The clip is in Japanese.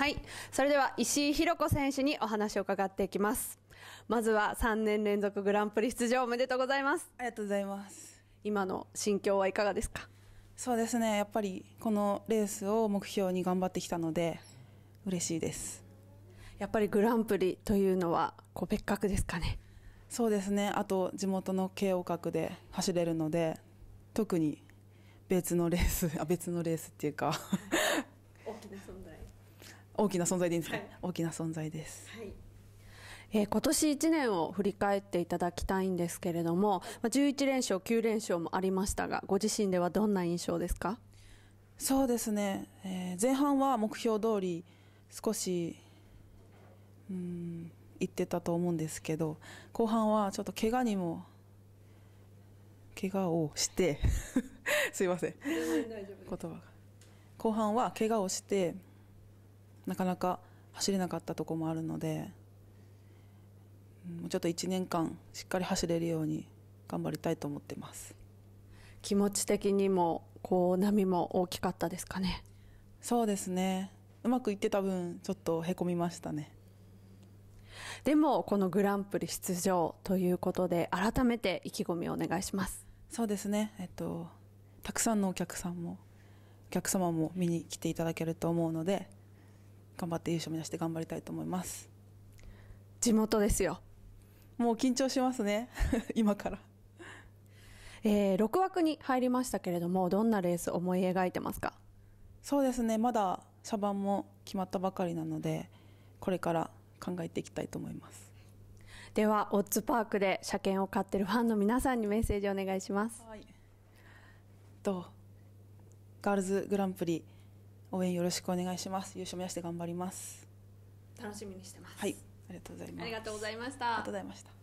はいそれでは石井寛子選手にお話を伺っていきますまずは3年連続グランプリ出場おめでとうございますありがとうございます今の心境はいかがですかそうですねやっぱりこのレースを目標に頑張ってきたので嬉しいですやっぱりグランプリというのはこう別格ですかねそうですねあと地元の慶応角で走れるので特に別のレースあ別のレースっていうか大きな存在でいいんですか、はい、大きな存在です。はいえー、今年1年を振り返っていただきたいんですけれども、まあ、11連勝、9連勝もありましたが、ご自身ではどんな印象ですかそうですね、えー、前半は目標通り、少し、うん、いってたと思うんですけど、後半はちょっと怪我にも、怪我をして、すいません、言葉が。後半は怪我をして、なかなか走れなかったところもあるのでもうちょっと1年間しっかり走れるように頑張りたいと思ってます気持ち的にもこう波も大きかったですかねそうですねうまくいってた分ちょっとへこみましたねでもこのグランプリ出場ということで改めて意気込みをお願いしますそうですねえっとたくさんのお客さんもお客様も見に来ていただけると思うので頑張って優勝目指して頑張りたいと思います地元ですよもう緊張しますね 今から、えー、6枠に入りましたけれどもどんなレース思い描いてますかそうですねまだ車番も決まったばかりなのでこれから考えていきたいと思いますではオッズパークで車検を買ってるファンの皆さんにメッセージお願いします、はい、とガールズグランプリ応援よろしくお願いします優勝目指して頑張ります楽しみにしてますはいありがとうございますありがとうございましたありがとうございました